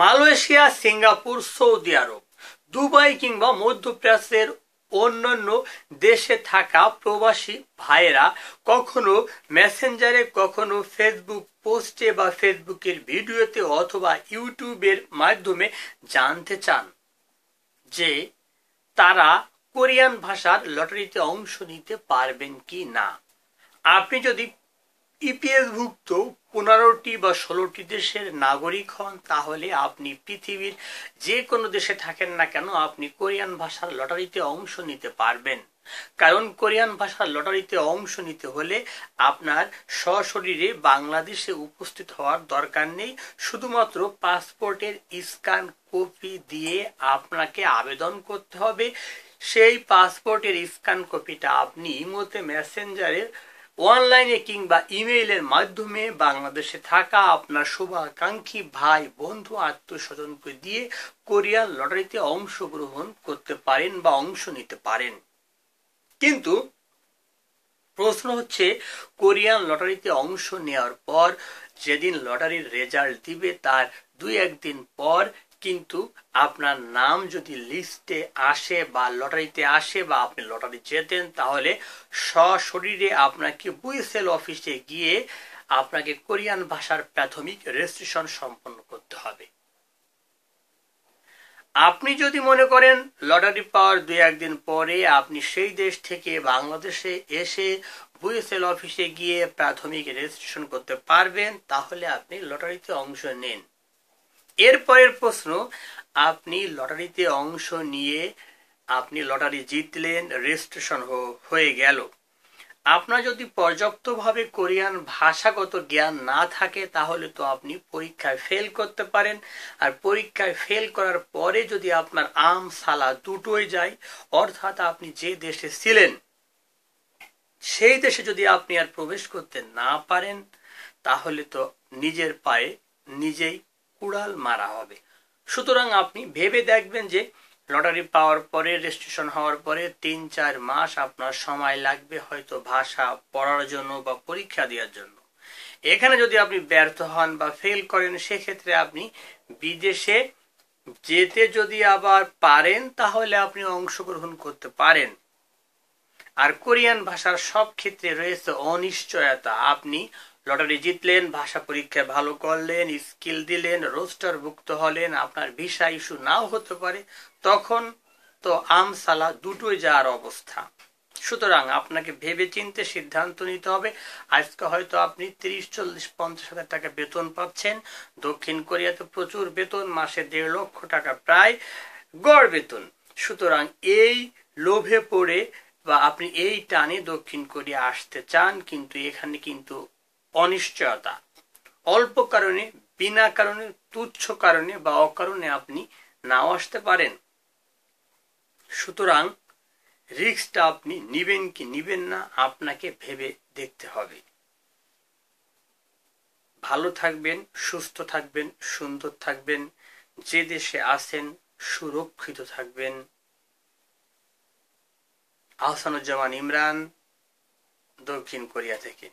Malaysia Singapore সৌদি আরব Dubai কিংবা মধ্যপ্রাচ্যের অন্যান্য দেশে থাকা প্রবাসী ভাইয়েরা কখনো মেসেঞ্জারে কখনো ফেসবুক পোস্টে বা ফেসবুকের ভিডিওতে অথবা ইউটিউবের মাধ্যমে জানতে চান যে তারা কোরিয়ান ভাষার লটারিতে অংশ নিতে পারবেন কি না আপনি যদি ইপিএসভুক্ত পনেরোটি বা ষোলোটি দেশের নাগরিক হন তাহলে আপনি পৃথিবীর যে কোনো দেশে থাকেন না কেন আপনি কোরিয়ান ভাষার লটারিতে অংশ নিতে পারবেন কারণ কোরিয়ান ভাষার লটারিতে অংশ নিতে হলে আপনার সশরীরে বাংলাদেশে উপস্থিত হওয়ার দরকার নেই শুধুমাত্র পাসপোর্টের স্ক্যান কপি দিয়ে আপনাকে আবেদন করতে হবে সেই পাসপোর্টের স্ক্যান কপিটা আপনি ইমোতে মেসেঞ্জারের অনলাইনে কিংবা ইমেইলের মাধ্যমে বাংলাদেশে থাকা আপনার শুভাকাঙ্ক্ষী ভাই বন্ধু আত্মীয়স্বজনকে দিয়ে কোরিয়ার লটারিতে অংশগ্রহণ করতে পারেন বা অংশ নিতে পারেন কিন্তু প্রশ্ন হচ্ছে কোরিয়ান লটারিতে অংশ নেওয়ার পর যেদিন লটারির রেজাল্ট দিবে তার দুই একদিন পর কিন্তু আপনার নাম যদি লিস্টে আসে বা লটারিতে আসে বা আপনি লটারি জেতেন তাহলে সশরীরে আপনাকে বুইসেল অফিসে গিয়ে আপনাকে কোরিয়ান ভাষার প্রাথমিক রেজিস্ট্রেশন সম্পন্ন করতে হবে আপনি যদি মনে করেন লটারি পাওয়ার দু একদিন পরে আপনি সেই দেশ থেকে বাংলাদেশে এসে বুয়েসেল অফিসে গিয়ে প্রাথমিক রেজিস্ট্রেশন করতে পারবেন তাহলে আপনি লটারিতে অংশ নেন এরপরের প্রশ্ন আপনি লটারিতে অংশ নিয়ে আপনি লটারি জিতলেন রেজিস্ট্রেশন হয়ে গেল আপনার যদি পর্যাপ্তভাবে কোরিয়ান ভাষাগত জ্ঞান না থাকে তাহলে তো আপনি পরীক্ষায় ফেল করতে পারেন আর পরীক্ষায় ফেল করার পরে যদি আপনার আম সালা দুটোই যায় অর্থাৎ আপনি যে দেশে ছিলেন সেই দেশে যদি আপনি আর প্রবেশ করতে না পারেন তাহলে তো নিজের পায়ে নিজেই কুড়াল মারা হবে সুতরাং আপনি ভেবে দেখবেন যে লটারি পাওয়ার পরে রেজিস্ট্রেশন হওয়ার পরে তিন চার মাস আপনার সময় লাগবে হয়তো ভাষা পড়ার জন্য বা পরীক্ষা দেওয়ার জন্য এখানে যদি আপনি ব্যর্থ হন বা ফেল করেন সেক্ষেত্রে আপনি বিদেশে যেতে যদি আবার পারেন তাহলে আপনি অংশগ্রহণ করতে পারেন আর কোরিয়ান ভাষার সব ক্ষেত্রে রয়েছে অনিশ্চয়তা আপনি লটারি জিতলেন ভাষা পরীক্ষায় ভালো করলেন স্কিল দিলেন রোস্টার ভুক্ত হলেন আপনার ভিসা ইস্যু নাও হতে পারে তখন তো আমসালা দুটোই যাওয়ার অবস্থা সুতরাং আপনাকে ভেবে চিনতে সিদ্ধান্ত নিতে হবে আজকে হয়তো আপনি তিরিশ চল্লিশ পঞ্চাশ হাজার টাকা বেতন পাচ্ছেন দক্ষিণ কোরিয়াতে প্রচুর বেতন মাসে দেড় লক্ষ টাকা প্রায় গড় বেতন সুতরাং এই লোভে পড়ে বা আপনি এই টানে দক্ষিণ কোরিয়া আসতে চান কিন্তু এখানে কিন্তু অনিশ্চয়তা অল্প কারণে বিনা কারণে তুচ্ছ কারণে বা অকারণে আপনি নাও আসতে পারেন সুতরাং রিক্সটা আপনি নিবেন কি নিবেন না আপনাকে ভেবে দেখতে হবে ভালো থাকবেন সুস্থ থাকবেন সুন্দর থাকবেন যে দেশে আছেন সুরক্ষিত থাকবেন আহসানুজ্জামান ইমরান দক্ষিণ কোরিয়া থেকে